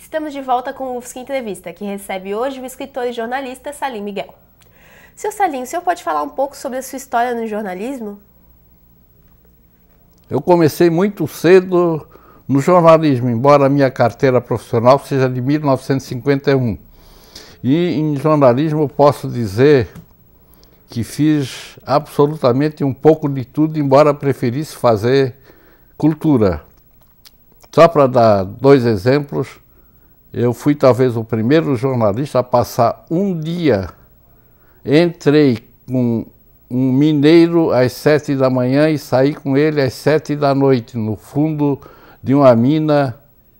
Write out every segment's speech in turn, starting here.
Estamos de volta com o UFSC Entrevista, que recebe hoje o escritor e jornalista Salim Miguel. Seu Salim, o senhor pode falar um pouco sobre a sua história no jornalismo? Eu comecei muito cedo no jornalismo, embora a minha carteira profissional seja de 1951. E em jornalismo posso dizer que fiz absolutamente um pouco de tudo, embora preferisse fazer cultura. Só para dar dois exemplos, eu fui talvez o primeiro jornalista a passar um dia. Entrei com um mineiro às sete da manhã e saí com ele às sete da noite no fundo de uma mina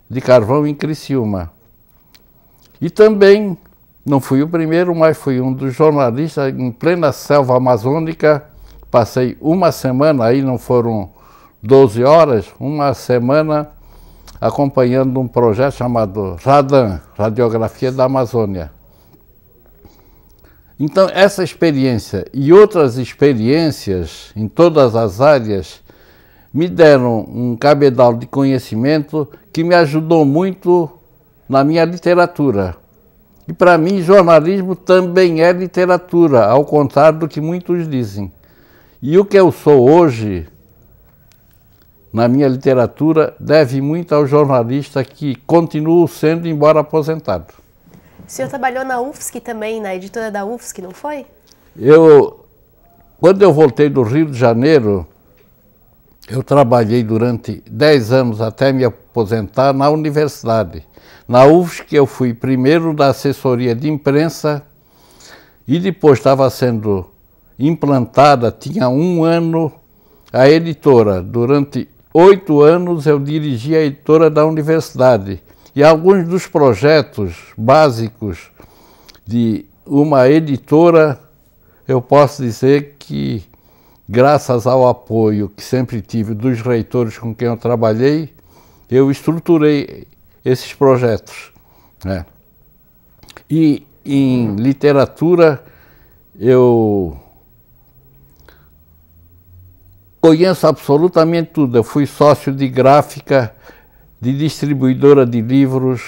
de carvão em Criciúma. E também, não fui o primeiro, mas fui um dos jornalistas em plena selva amazônica. Passei uma semana, aí não foram 12 horas, uma semana acompanhando um projeto chamado RADAN, Radiografia da Amazônia. Então, essa experiência e outras experiências em todas as áreas me deram um cabedal de conhecimento que me ajudou muito na minha literatura. E para mim, jornalismo também é literatura, ao contrário do que muitos dizem. E o que eu sou hoje, na minha literatura deve muito ao jornalista que continuo sendo, embora aposentado. O senhor trabalhou na UFSC também, na editora da UFSC, não foi? Eu, quando eu voltei do Rio de Janeiro, eu trabalhei durante 10 anos até me aposentar na universidade. Na UFSC eu fui primeiro da assessoria de imprensa e depois estava sendo implantada, tinha um ano, a editora. Durante oito anos eu dirigi a editora da universidade e alguns dos projetos básicos de uma editora, eu posso dizer que, graças ao apoio que sempre tive dos reitores com quem eu trabalhei, eu estruturei esses projetos. Né? E em literatura, eu Conheço absolutamente tudo. Eu fui sócio de gráfica, de distribuidora de livros,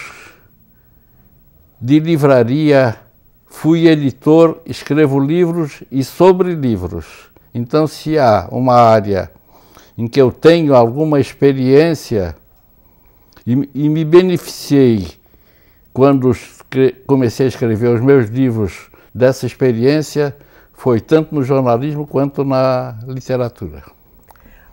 de livraria, fui editor, escrevo livros e sobre livros. Então, se há uma área em que eu tenho alguma experiência e, e me beneficiei quando comecei a escrever os meus livros dessa experiência, foi tanto no jornalismo quanto na literatura.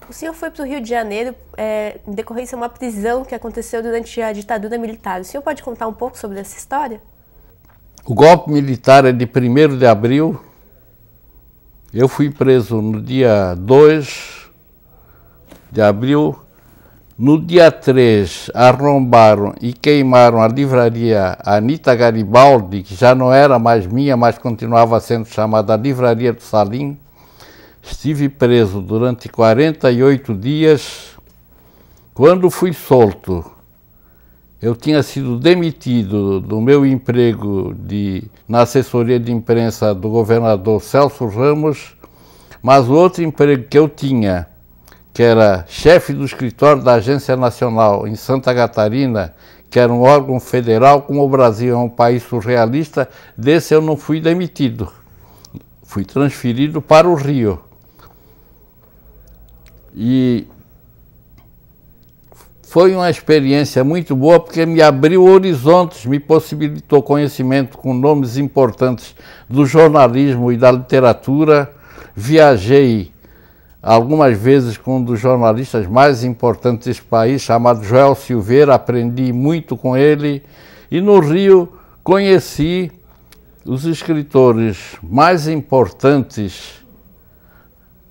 O senhor foi para o Rio de Janeiro é, em decorrência de uma prisão que aconteceu durante a ditadura militar. O senhor pode contar um pouco sobre essa história? O golpe militar é de 1 de abril. Eu fui preso no dia 2 de abril. No dia 3, arrombaram e queimaram a livraria Anita Garibaldi, que já não era mais minha, mas continuava sendo chamada Livraria do Salim Estive preso durante 48 dias. Quando fui solto, eu tinha sido demitido do meu emprego de, na assessoria de imprensa do governador Celso Ramos, mas o outro emprego que eu tinha, que era chefe do escritório da Agência Nacional em Santa Catarina, que era um órgão federal, como o Brasil é um país surrealista, desse eu não fui demitido. Fui transferido para o Rio. E foi uma experiência muito boa porque me abriu horizontes, me possibilitou conhecimento com nomes importantes do jornalismo e da literatura. Viajei algumas vezes com um dos jornalistas mais importantes desse país, chamado Joel Silveira, aprendi muito com ele. E no Rio conheci os escritores mais importantes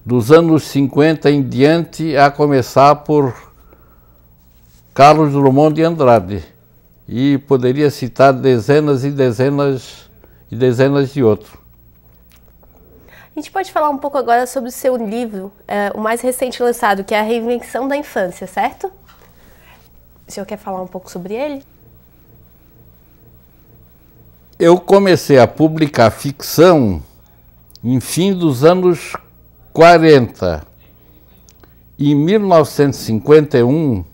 dos anos 50 em diante, a começar por Carlos Drummond de Andrade. E poderia citar dezenas e dezenas e dezenas de outros. A gente pode falar um pouco agora sobre o seu livro, é, o mais recente lançado, que é A Reinvenção da Infância, certo? O senhor quer falar um pouco sobre ele? Eu comecei a publicar ficção em fim dos anos 40 e 1951,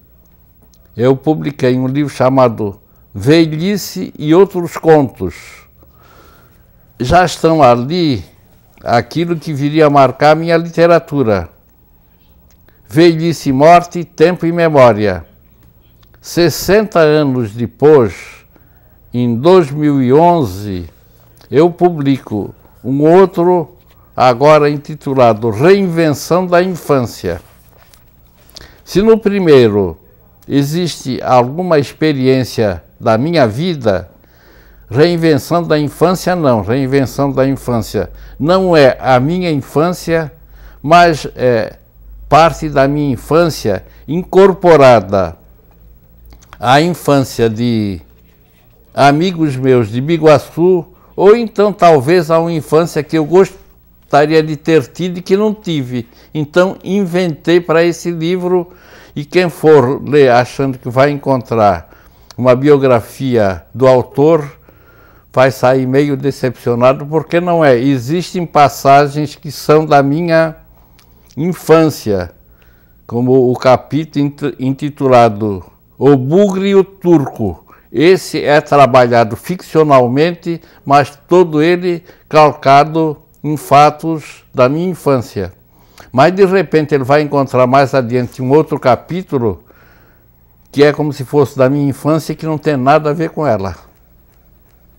eu publiquei um livro chamado Velhice e Outros Contos. Já estão ali aquilo que viria a marcar minha literatura. Velhice Morte, Tempo e Memória. 60 anos depois, em 2011, eu publico um outro agora intitulado Reinvenção da Infância. Se no primeiro existe alguma experiência da minha vida, reinvenção da infância não, reinvenção da infância não é a minha infância, mas é parte da minha infância incorporada à infância de amigos meus de Biguaçu ou então talvez a uma infância que eu gostei gostaria de ter tido e que não tive. Então inventei para esse livro e quem for ler achando que vai encontrar uma biografia do autor vai sair meio decepcionado porque não é. Existem passagens que são da minha infância, como o capítulo intitulado O Bugre e o Turco. Esse é trabalhado ficcionalmente, mas todo ele calcado em fatos da minha infância. Mas de repente ele vai encontrar mais adiante um outro capítulo que é como se fosse da minha infância que não tem nada a ver com ela.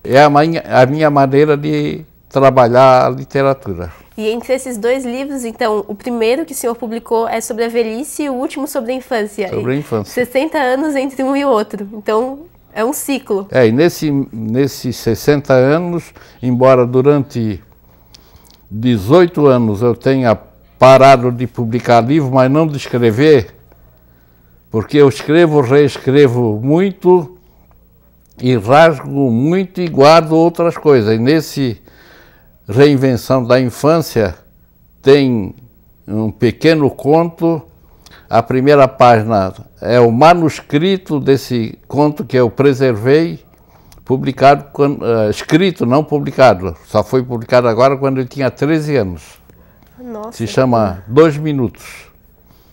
É a minha, a minha maneira de trabalhar a literatura. E entre esses dois livros, então, o primeiro que o senhor publicou é sobre a velhice e o último sobre a infância. Sobre a infância. 60 anos entre um e outro. Então, é um ciclo. É, e nesse, nesses 60 anos, embora durante 18 anos eu tenha parado de publicar livro, mas não de escrever, porque eu escrevo, reescrevo muito e rasgo muito e guardo outras coisas. E nesse Reinvenção da Infância tem um pequeno conto. A primeira página é o manuscrito desse conto que eu preservei publicado, quando, uh, escrito, não publicado. Só foi publicado agora quando ele tinha 13 anos. Nossa. Se chama Dois Minutos.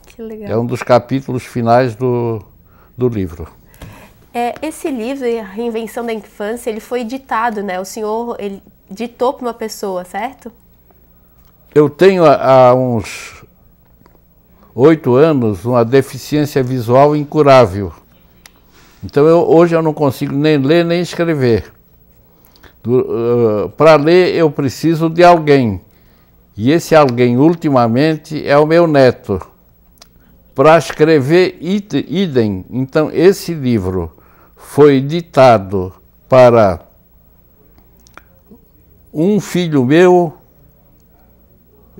Que legal. É um dos capítulos finais do, do livro. É, esse livro, A Reinvenção da Infância, ele foi editado né? O senhor ele ditou para uma pessoa, certo? Eu tenho há uns oito anos uma deficiência visual incurável. Então eu, hoje eu não consigo nem ler nem escrever. Uh, eh, Para ler eu preciso de alguém. E esse alguém, ultimamente, é o meu neto. Para escrever, idem. Então, esse livro foi ditado para um filho meu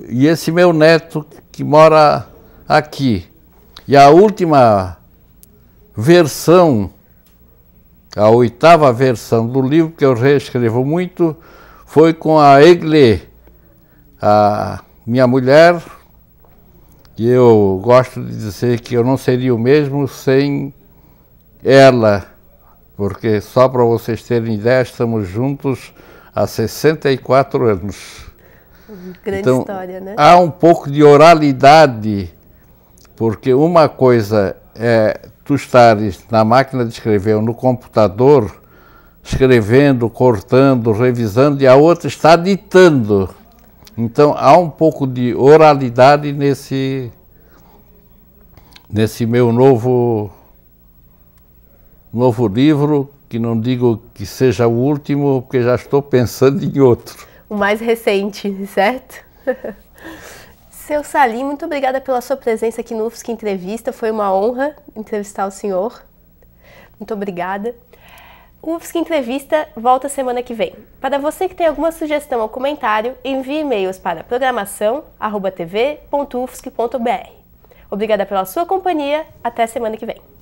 e esse meu neto que mora aqui. E a última versão a oitava versão do livro, que eu reescrevo muito, foi com a Egle, a minha mulher, e eu gosto de dizer que eu não seria o mesmo sem ela, porque só para vocês terem ideia, estamos juntos há 64 anos. Grande então, história, né? Há um pouco de oralidade, porque uma coisa é tu estares na máquina de escrever ou no computador, escrevendo, cortando, revisando, e a outra está ditando. Então há um pouco de oralidade nesse, nesse meu novo, novo livro, que não digo que seja o último, porque já estou pensando em outro. O mais recente, certo? Seu Salim, muito obrigada pela sua presença aqui no UFSC Entrevista. Foi uma honra entrevistar o senhor. Muito obrigada. O UFSC Entrevista volta semana que vem. Para você que tem alguma sugestão ou comentário, envie e-mails para programação.tv.ufsc.br. Obrigada pela sua companhia. Até semana que vem.